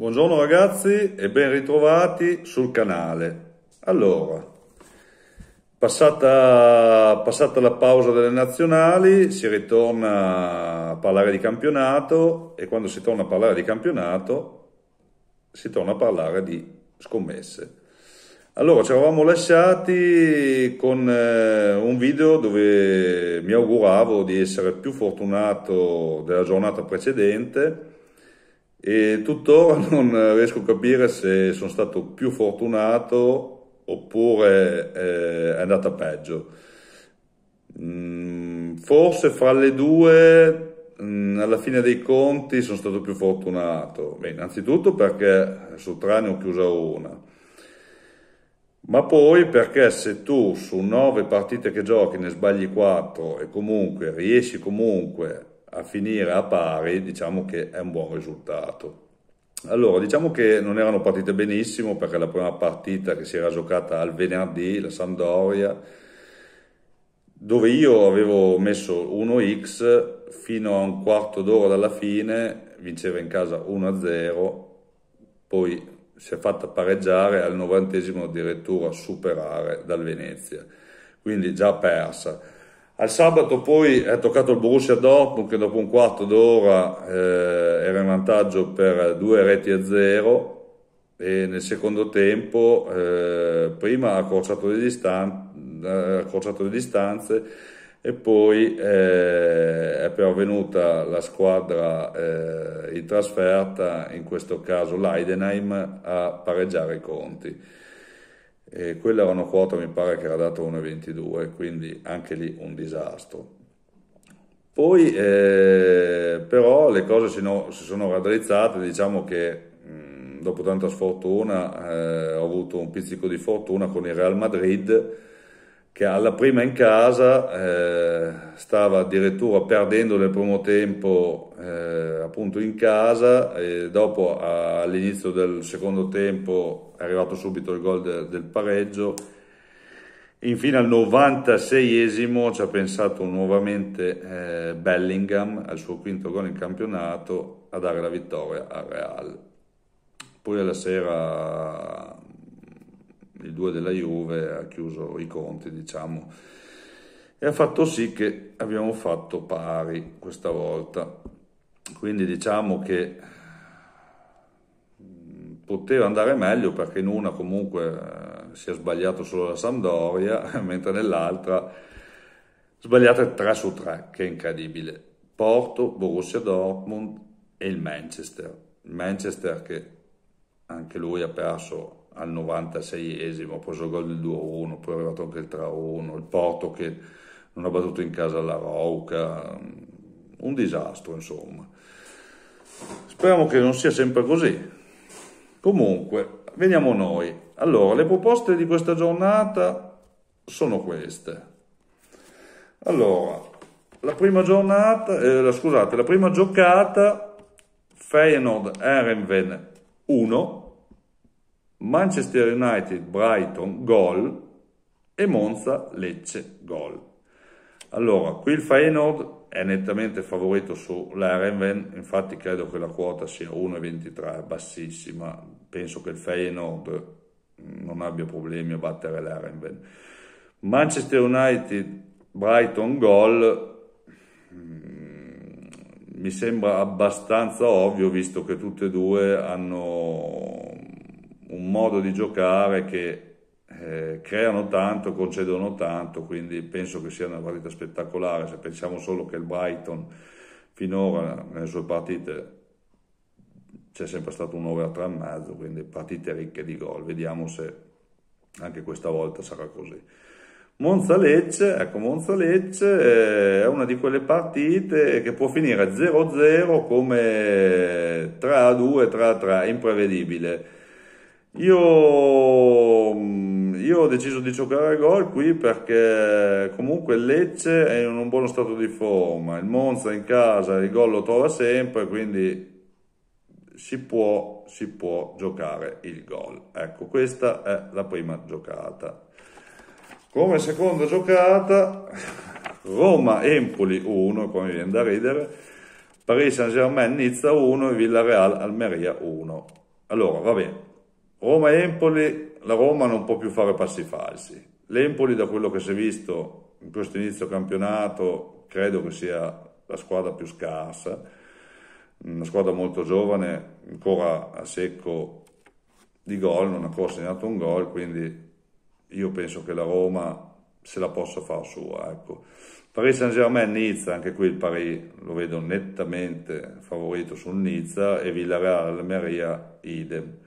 Buongiorno ragazzi e ben ritrovati sul canale. Allora, passata, passata, la pausa delle nazionali si ritorna a parlare di campionato e quando si torna a parlare di campionato si torna a parlare di scommesse. Allora, ci eravamo lasciati con eh, un video dove mi auguravo di essere più fortunato della giornata precedente e tuttora non riesco a capire se sono stato più fortunato oppure eh, è andata peggio. Mm, forse fra le due, mm, alla fine dei conti, sono stato più fortunato. Beh, innanzitutto perché su tre ne ho chiusa una. Ma poi perché se tu su nove partite che giochi ne sbagli quattro e comunque riesci comunque a finire a pari, diciamo che è un buon risultato. Allora, diciamo che non erano partite benissimo perché la prima partita che si era giocata al venerdì, la Sampdoria, dove io avevo messo 1x fino a un quarto d'ora dalla fine, vinceva in casa 1-0, poi si è fatta pareggiare al novantesimo addirittura superare dal Venezia, quindi già persa. Al sabato poi è toccato il Borussia Dortmund che dopo un quarto d'ora eh, era in vantaggio per due reti a zero e nel secondo tempo eh, prima ha accorciato, distan- eh, accorciato le, distanze e poi eh, è pervenuta la squadra eh, in trasferta, in questo caso l'Aidenheim, a pareggiare i conti e quella era una quota mi pare che era data 1,22 quindi anche lì un disastro poi eh, però le cose si, no, si, sono raddrizzate diciamo che mh, dopo tanta sfortuna eh, ho avuto un pizzico di fortuna con il Real Madrid che alla prima in casa eh, stava addirittura perdendo nel primo tempo eh, appunto in casa e dopo a, all'inizio del secondo tempo è arrivato subito il gol de, del pareggio infine al 96esimo ci ha pensato nuovamente eh, Bellingham al suo quinto gol in campionato a dare la vittoria al Real poi alla sera il 2 della Juve ha chiuso i conti, diciamo, e ha fatto sì che abbiamo fatto pari questa volta. Quindi diciamo che mm, poteva andare meglio perché in una comunque eh, si è sbagliato solo la Sampdoria, mentre nell'altra sbagliate 3 su 3, che è incredibile. Porto, Borussia Dortmund e il Manchester. Il Manchester che anche lui ha perso al 96esimo, poi il gol del 2-1, poi è arrivato anche il 3-1, il Porto che non ha battuto in casa la Rauca, mm, un disastro insomma. Speriamo che non sia sempre così. Comunque, veniamo noi. Allora, le proposte di questa giornata sono queste. Allora, la prima giornata, eh, scusate, la prima giocata Feyenoord Erenven 1 Manchester United Brighton gol e Monza Lecce gol. Allora, qui il Feyenoord è nettamente favorito sull'Erenven, infatti credo che la quota sia 1,23, bassissima, penso che il Feyenoord mm, non abbia problemi a battere l'Erenven. Manchester United Brighton gol mm, mi sembra abbastanza ovvio visto che tutte e due hanno un modo di giocare che eh, creano tanto, concedono tanto, quindi penso che sia una partita spettacolare. Se pensiamo solo che il Brighton finora nelle sue partite c'è sempre stato un over 3 e mezzo, quindi partite ricche di gol. Vediamo se anche questa volta sarà così. Monzalecce, ecco Monzalecce eh, è una di quelle partite che può finire 0-0 come 3-2, 3-3, imprevedibile. Io, mm, io ho deciso di giocare a gol qui perché comunque Lecce è in un buono stato di forma, il Monza in casa il gol lo trova sempre, quindi si può, si può giocare il gol. Ecco, questa è la prima giocata. Come seconda giocata, Roma-Empoli 1, come viene da ridere, Paris Saint-Germain-Nizza 1 e Villarreal-Almeria 1. Allora, va bene. Roma-Empoli, la Roma non può più fare passi falsi. L'Empoli, da quello che si è visto in questo inizio campionato, credo che sia la squadra più scarsa, una squadra molto giovane, ancora a secco di gol, non ha ancora segnato un gol, quindi io penso che la Roma se la possa fare sua. Ecco. Paris Saint Germain Nizza, anche qui il Paris lo vedo nettamente favorito sul Nizza e Villarreal Almeria idem.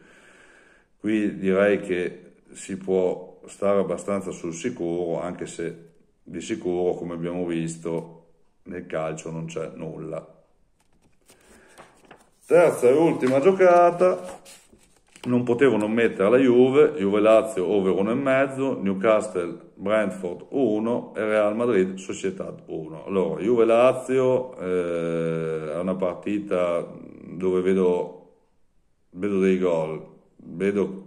Qui direi che si può stare abbastanza sul sicuro, anche se di sicuro, come abbiamo visto, nel calcio non c'è nulla. Terza e ultima giocata, non potevo non mettere la Juve, Juve-Lazio over 1,5, Newcastle-Brentford 1 e Real Madrid-Società 1. Allora, Juve-Lazio eh, è una partita dove vedo, vedo dei gol vedo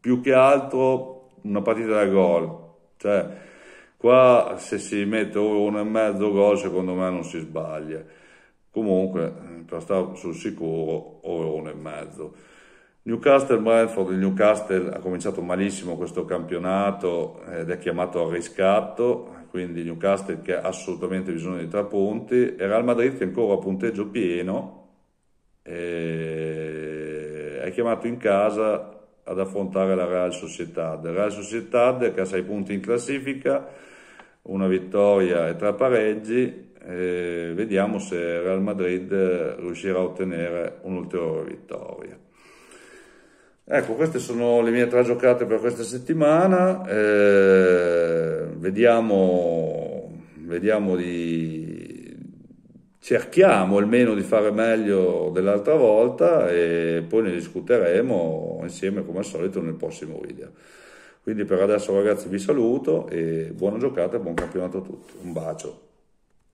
più che altro una partita da gol. Cioè, qua se si mette uno e mezzo gol, secondo me non si sbaglia. Comunque, per eh, stare sul sicuro, ora uno e mezzo. Newcastle Brentford, il Newcastle ha cominciato malissimo questo campionato ed è chiamato al riscatto, quindi Newcastle che ha assolutamente bisogno di tre punti e Real Madrid che ancora a punteggio pieno. E è chiamato in casa ad affrontare la Real Sociedad. Real Sociedad che ha 6 punti in classifica, una vittoria e tre pareggi. E vediamo se Real Madrid riuscirà a ottenere un'ulteriore vittoria. Ecco, queste sono le mie tre giocate per questa settimana. Eh, vediamo, vediamo di, cerchiamo almeno di fare meglio dell'altra volta e poi ne discuteremo insieme come al solito nel prossimo video. Quindi per adesso ragazzi vi saluto e buona giocata e buon campionato a tutti. Un bacio.